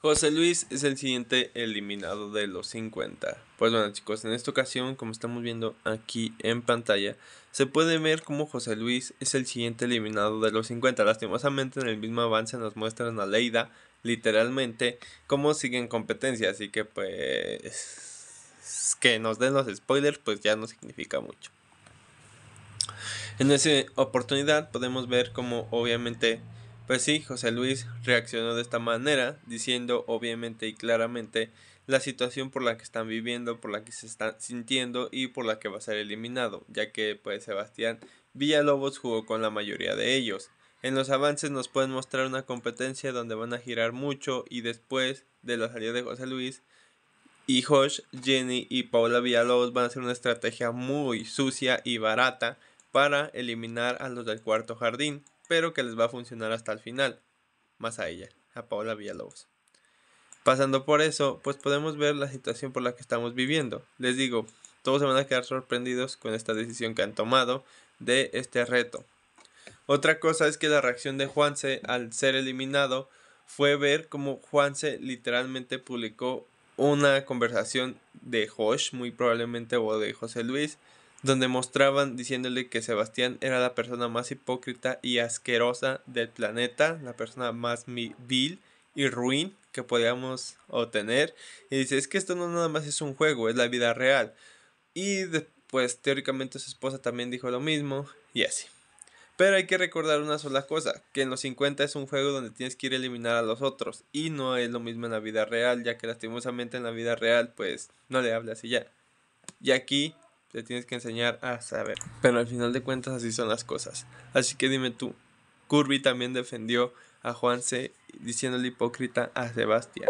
José Luis es el siguiente eliminado de los 50. Pues bueno chicos, en esta ocasión, como estamos viendo aquí en pantalla, se puede ver cómo José Luis es el siguiente eliminado de los 50. Lastimosamente en el mismo avance nos muestran a Leida, literalmente, cómo sigue en competencia. Así que pues que nos den los spoilers pues ya no significa mucho. En esa oportunidad podemos ver cómo obviamente pues sí, José Luis reaccionó de esta manera, diciendo obviamente y claramente la situación por la que están viviendo, por la que se están sintiendo y por la que va a ser eliminado, ya que pues Sebastián Villalobos jugó con la mayoría de ellos. En los avances nos pueden mostrar una competencia donde van a girar mucho y después de la salida de José Luis y Josh, Jenny y Paula Villalobos van a hacer una estrategia muy sucia y barata para eliminar a los del cuarto jardín espero que les va a funcionar hasta el final, más a ella, a Paola Villalobos. Pasando por eso, pues podemos ver la situación por la que estamos viviendo. Les digo, todos se van a quedar sorprendidos con esta decisión que han tomado de este reto. Otra cosa es que la reacción de Juanse al ser eliminado fue ver cómo Juanse literalmente publicó una conversación de Josh, muy probablemente, o de José Luis, donde mostraban diciéndole que Sebastián era la persona más hipócrita y asquerosa del planeta, la persona más vil y ruin que podíamos obtener. Y dice, es que esto no nada más es un juego, es la vida real. Y después, teóricamente, su esposa también dijo lo mismo, y así. Pero hay que recordar una sola cosa, que en los 50 es un juego donde tienes que ir a eliminar a los otros, y no es lo mismo en la vida real, ya que lastimosamente en la vida real, pues, no le hablas y ya. Y aquí te tienes que enseñar a saber. Pero al final de cuentas así son las cosas. Así que dime tú, Kirby también defendió a Juanse diciéndole hipócrita a Sebastián.